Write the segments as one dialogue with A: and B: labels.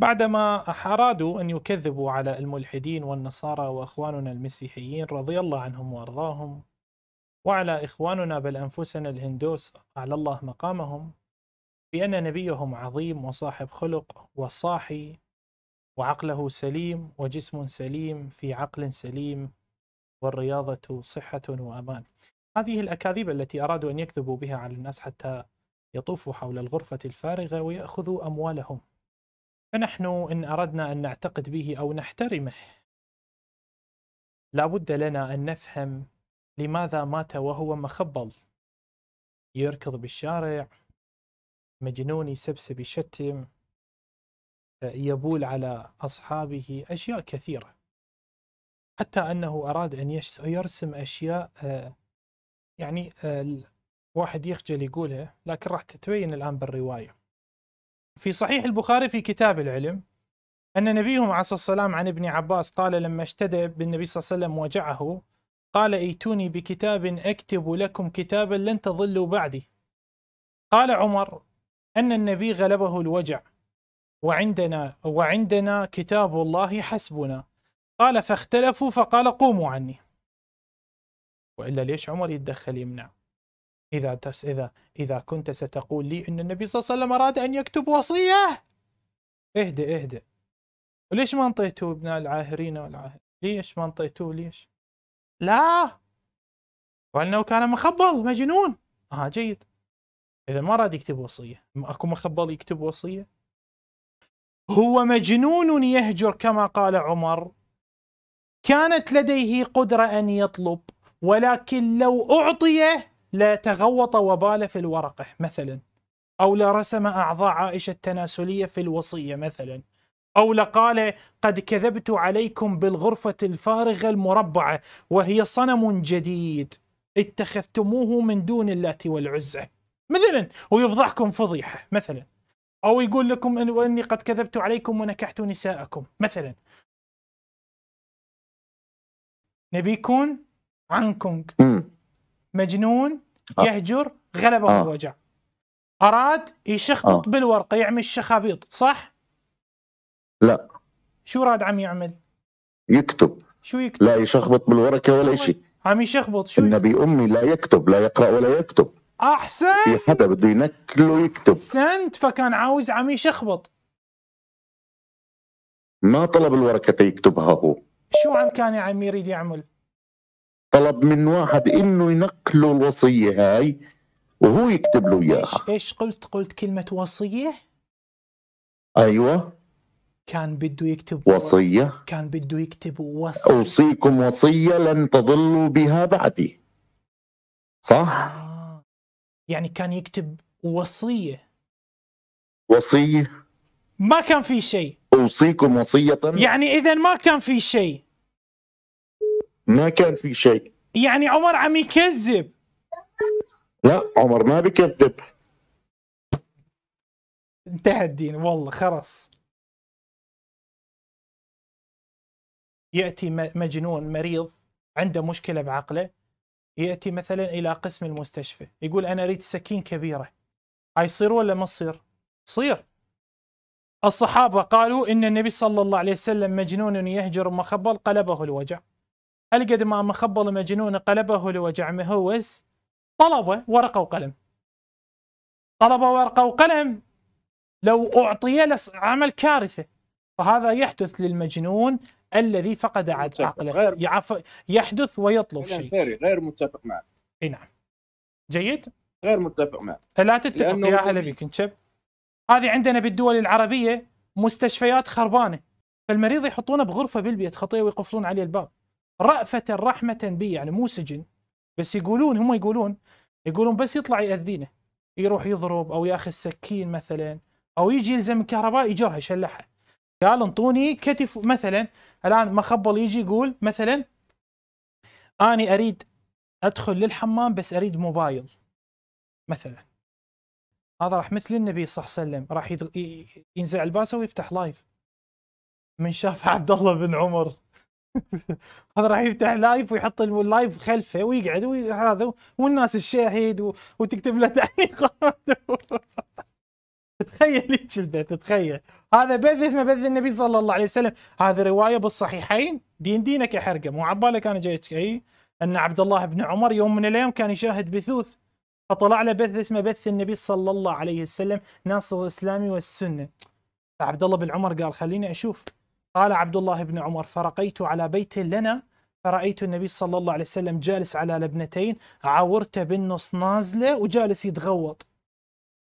A: بعدما أرادوا أن يكذبوا على الملحدين والنصارى وإخواننا المسيحيين رضي الله عنهم وأرضاهم وعلى إخواننا بل أنفسنا الهندوس على الله مقامهم بأن نبيهم عظيم وصاحب خلق وصاحي وعقله سليم وجسم سليم في عقل سليم والرياضة صحة وأمان هذه الأكاذيب التي أرادوا أن يكذبوا بها على الناس حتى يطوفوا حول الغرفة الفارغة ويأخذوا أموالهم فنحن إن أردنا أن نعتقد به أو نحترمه لابد لنا أن نفهم لماذا مات وهو مخبل يركض بالشارع مجنون يسبسب يشتم يبول على أصحابه أشياء كثيرة حتى أنه أراد أن يرسم أشياء يعني آه، واحد يخجل يقولها لكن راح تتبين الآن بالرواية في صحيح البخاري في كتاب العلم أن نبيهم عليه الصلاة والسلام عن ابن عباس قال لما اشتد بالنبي صلى الله عليه وسلم وجعه قال ايتوني بكتاب أكتب لكم كتابا لن تضلوا بعدي قال عمر أن النبي غلبه الوجع وعندنا وعندنا كتاب الله حسبنا قال فاختلفوا فقال قوموا عني وإلا ليش عمر يتدخل يمنع إذا تس إذا إذا كنت ستقول لي أن النبي صلى الله عليه وسلم أراد أن يكتب وصية اهدئ اهدئ وليش ما انطيتوه ابناء العاهرين والعاهر ليش ما انطيتوه ليش لا وأنه كان مخبل مجنون آه جيد إذا ما راد يكتب وصية أكو مخبل يكتب وصية هو مجنون يهجر كما قال عمر كانت لديه قدرة أن يطلب ولكن لو أعطيه لا تغوط وبال في الورقة مثلا أو لا رسم أعضاء عائشة التناسلية في الوصية مثلا أو لقال قد كذبت عليكم بالغرفة الفارغة المربعة وهي صنم جديد اتخذتموه من دون اللات والعزة مثلا ويفضحكم فضيحة مثلا أو يقول لكم أني وإني قد كذبت عليكم ونكحت نساءكم مثلا نبيكم عنكم مجنون آه. يهجر غلبه آه. الوجع اراد يشخبط آه. بالورقه يعمل الشخابيط صح؟ لا شو راد عم يعمل؟ يكتب شو يكتب؟ لا يشخبط بالورقه ولا شيء عم يشخبط شو النبي امي لا يكتب لا يقرا ولا يكتب احسن في حدا بده ينكله يكتب سنت فكان عاوز عم يشخبط ما طلب الورقه يكتبها هو شو عم كان عم يريد يعمل؟ طلب من واحد انه ينقله الوصيه هاي وهو يكتب له اياها ايش ايش قلت قلت كلمه وصيه ايوه كان بده يكتب وصيه كان بده يكتب وصيه اوصيكم وصيه لن تضلوا بها بعدي صح آه. يعني كان يكتب وصيه وصيه ما كان في شيء اوصيكم وصيه يعني اذا ما كان في شيء ما كان في شيء يعني عمر عم يكذب لا عمر ما بكذب انتهى الدين والله خلص ياتي مجنون مريض عنده مشكله بعقله ياتي مثلا الى قسم المستشفى يقول انا اريد سكين كبيره هاي يصير ولا ما يصير صير الصحابه قالوا ان النبي صلى الله عليه وسلم مجنون يهجر مخبل قلبه الوجع هل قد ما مخبل مجنون قلبه لوجع مهوس طلب ورقة وقلم طلب ورقة وقلم لو أعطي عمل كارثة فهذا يحدث للمجنون الذي فقد عقله غير يعف... يحدث ويطلب شيء غير متفق معك اي نعم جيد غير متفق معك لا تتفق يا هلا بك انشب هذه عندنا بالدول العربية مستشفيات خربانة فالمريض يحطونه بغرفة بالبيت خطيه ويقفلون عليه الباب رأفة رحمة بي يعني مو سجن بس يقولون هم يقولون يقولون بس يطلع يأذينه يروح يضرب أو ياخذ سكين مثلا أو يجي يلزم الكهرباء يجرها يشلحها قال انطوني كتف مثلا الآن مخبل يجي يقول مثلا أني أريد أدخل للحمام بس أريد موبايل مثلا هذا راح مثل النبي صلى الله عليه وسلم راح ينزع الباسه ويفتح لايف من شاف عبد الله بن عمر هذا راح يفتح لايف ويحط اللايف خلفه ويقعد وهذا والناس الشاهد و... وتكتب له تعليقات تخيل هيك البث تخيل هذا بث اسمه بث النبي صلى الله عليه وسلم هذه روايه بالصحيحين دين دينك يا حرقه مو عبالك انا جايتك اي ان عبد الله بن عمر يوم من الايام كان يشاهد بثوث فطلع له بث اسمه بث النبي صلى الله عليه وسلم ناصر الاسلامي والسنه فعبد الله بن عمر قال خليني اشوف قال عبد الله بن عمر فرقيت على بيت لنا فرأيت النبي صلى الله عليه وسلم جالس على لبنتين عورت بالنص نازلة وجالس يتغوط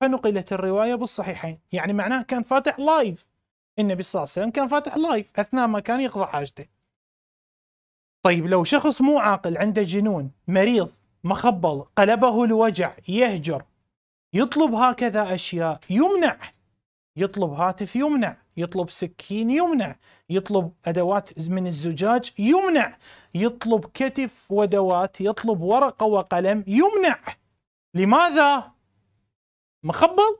A: فنقلت الرواية بالصحيحين يعني معناه كان فاتح لايف النبي صلى الله عليه وسلم كان فاتح لايف أثناء ما كان يقضى حاجته طيب لو شخص مو عاقل عنده جنون مريض مخبل قلبه الوجع يهجر يطلب هكذا أشياء يمنع يطلب هاتف يمنع يطلب سكين يمنع يطلب أدوات من الزجاج يمنع يطلب كتف وأدوات يطلب ورقة وقلم يمنع لماذا؟ مخبل؟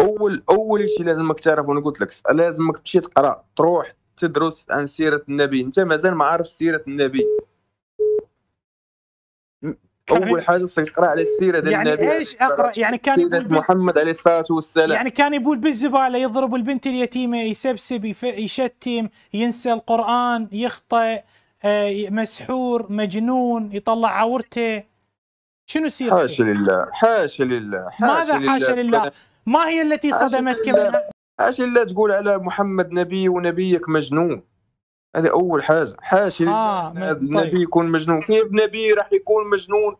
A: اول اول شيء لازمك تعرف وانا قلت لك لازمك تمشي تقرا تروح تدرس عن سيره النبي انت مازال ما عارف سيره النبي اول حاجه سيقرا على السيره ديال يعني النبي ايش اقرا يعني كان يقول محمد عليه الصلاه والسلام يعني كان يقول بالزباله يضرب البنت اليتيمه يسبسب يشتم ينسى القران يخطئ آه، مسحور مجنون يطلع عورته شنو سيرته؟ حاشا لله حاشا لله حاشا ماذا حاشا لله؟ ما هي التي صدمتك منها؟ حاشا لله تقول على محمد نبي ونبيك مجنون هذا اول حاجه حاشا آه هذا طيب. يكون مجنون كيف نبي راح يكون مجنون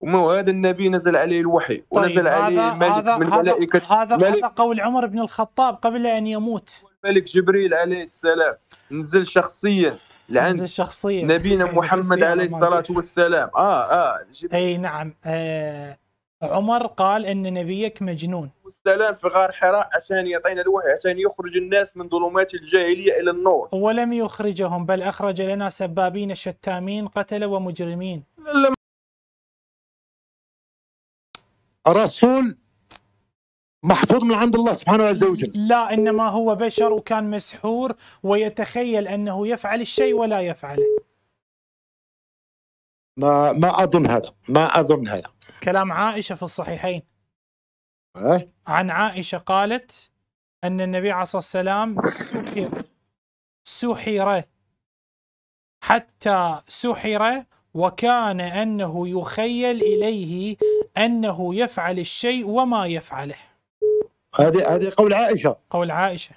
A: وهذا النبي نزل عليه الوحي طيب ونزل عليه الملك هذا من ملائكة هذا هذا قول عمر بن الخطاب قبل ان يموت الملك جبريل عليه السلام نزل شخصيا لعند شخصيا نبينا محمد عليه الصلاه والسلام اه اه جبريل. اي نعم آه عمر قال ان نبيك مجنون والسلام في غار حراء عشان يعطينا الوحي عشان يخرج الناس من ظلمات الجاهليه الى النور ولم يخرجهم بل اخرج لنا سبابين شتامين قتله ومجرمين الرسول محفوظ من عند الله سبحانه عز وجل لا انما هو بشر وكان مسحور ويتخيل انه يفعل الشيء ولا يفعله ما ما اظن هذا ما اظن هذا كلام عائشه في الصحيحين إيه؟ عن عائشه قالت ان النبي عليه الصلاه والسلام سحر سحر حتى سحر وكان انه يخيل اليه انه يفعل الشيء وما يفعله هذه هذه قول عائشه قول عائشه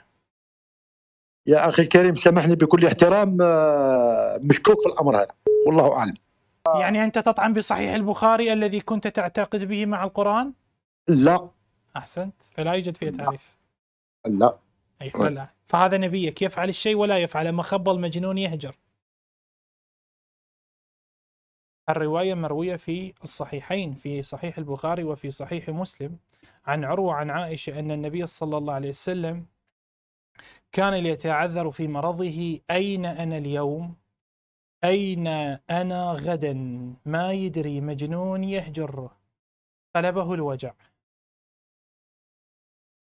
A: يا اخي الكريم سامحني بكل احترام آه، مشكوك في الامر هذا والله اعلم يعني أنت تطعن بصحيح البخاري الذي كنت تعتقد به مع القرآن؟ لا أحسنت فلا يوجد فيه تعريف لا أي فلا فهذا نبيك يفعل الشيء ولا يفعل مخب المجنون يهجر الرواية مروية في الصحيحين في صحيح البخاري وفي صحيح مسلم عن عروة عن عائشة أن النبي صلى الله عليه وسلم كان ليتعذر في مرضه أين أنا اليوم أين أنا غدا ما يدري مجنون يهجره غلبه الوجع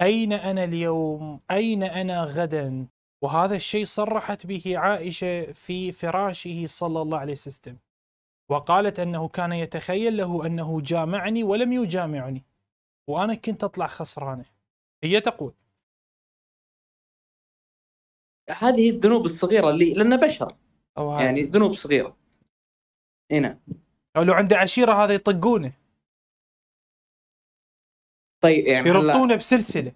A: أين أنا اليوم أين أنا غدا وهذا الشيء صرحت به عائشة في فراشه صلى الله عليه وسلم وقالت أنه كان يتخيل له أنه جامعني ولم يجامعني وأنا كنت أطلع خسرانة هي تقول هذه الذنوب الصغيرة اللي لأن بشر او يعني ذنوب صغيره اي نعم او لو عنده عشيره هذا يطقونه طيب يعني يربطونه لا. بسلسله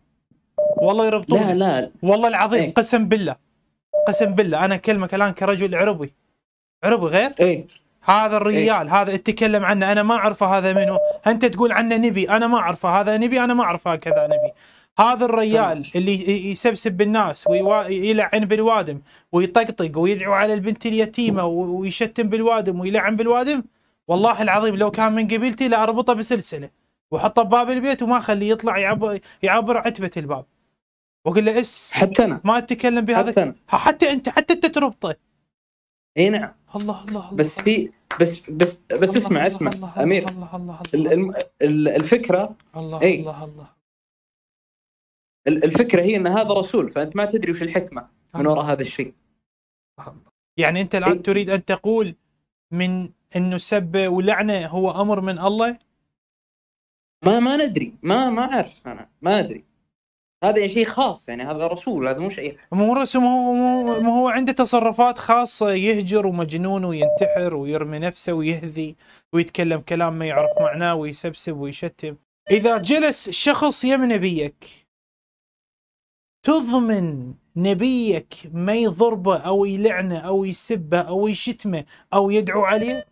A: والله يربطونه لا لا والله العظيم ايه؟ قسم بالله قسم بالله انا اكلمك الان كرجل عربي عربي غير؟ ايه هذا الريال إيه؟ هذا اتكلم عنه انا ما اعرفه هذا منو انت تقول عنه نبي انا ما اعرفه هذا نبي انا ما اعرفه كذا نبي هذا الريال اللي يسبسب بالناس ويلعن بالوادم ويطقطق ويدعو على البنت اليتيمه ويشتم بالوادم ويلعن بالوادم والله العظيم لو كان من قبيلتي لاربطه بسلسله واحطه بباب البيت وما اخليه يطلع يعبر, يعبر عتبه الباب واقول له اس حتى انا ما اتكلم بهذا حتى, أنا. حتى انت حتى انت تربطه اي نعم الله الله, الله بس في بس بس بس الله اسمع الله اسمع الله امير الله الله الله الفكره الله الله الله الفكره هي ان هذا رسول فانت ما تدري وش الحكمه من وراء هذا الشيء يعني انت الان إيه؟ تريد ان تقول من انه سب ولعنه هو امر من الله ما ما ندري ما ما اعرف انا ما ادري هذا شيء خاص يعني هذا رسول هذا مش اي مو رسول مو مو هو عنده تصرفات خاصه يهجر ومجنون وينتحر ويرمي نفسه ويهذي ويتكلم كلام ما يعرف معناه ويسبسب ويشتم اذا جلس شخص يم نبيك تضمن نبيك ما يضربه او يلعنه او يسبه او يشتمه او يدعو عليه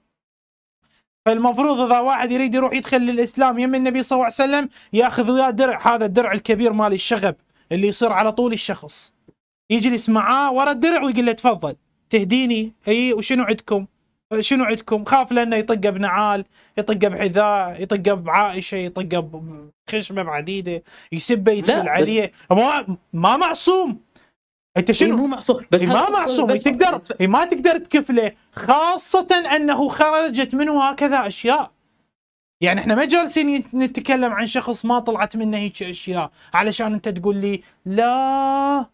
A: فالمفروض اذا واحد يريد يروح يدخل للاسلام يم النبي صلى الله عليه وسلم ياخذ وياه درع هذا الدرع الكبير مال الشغب اللي يصير على طول الشخص يجلس معاه ورا الدرع ويقول له تفضل تهديني اي وشنو عندكم؟ شنو عندكم خاف لانه يطقه بنعال يطقه بحذاء يطقه بعائشه يطقه بخشمه بعديده يسبه يدخل عليه ما ما معصوم انت شنو مو معصوم بس ما معصوم تقدر ما تقدر تكفله خاصه انه خرجت منه هكذا اشياء يعني احنا ما جالسين نتكلم عن شخص ما طلعت منه هيك اشياء علشان انت تقول لي لا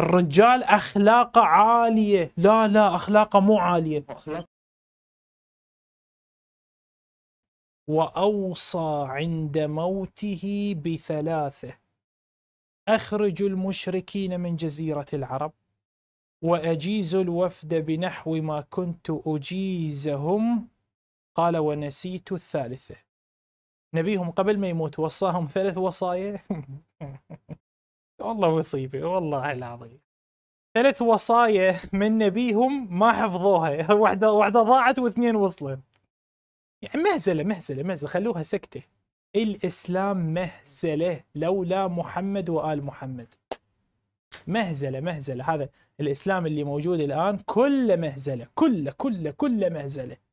A: الرجال اخلاقه عاليه لا لا اخلاقه مو عاليه واوصى عند موته بثلاثه اخرجوا المشركين من جزيره العرب واجيزوا الوفد بنحو ما كنت اجيزهم قال ونسيت الثالثه نبيهم قبل ما يموت وصاهم ثلاث وصايا والله مصيبه والله العظيم ثلاث وصايا من نبيهم ما حفظوها واحده واحده ضاعت واثنين وصلوا يعني مهزله مهزله مهزله خلوها سكته الاسلام مهزله لولا محمد وال محمد مهزله مهزله هذا الاسلام اللي موجود الان كله مهزله كله كله كله مهزله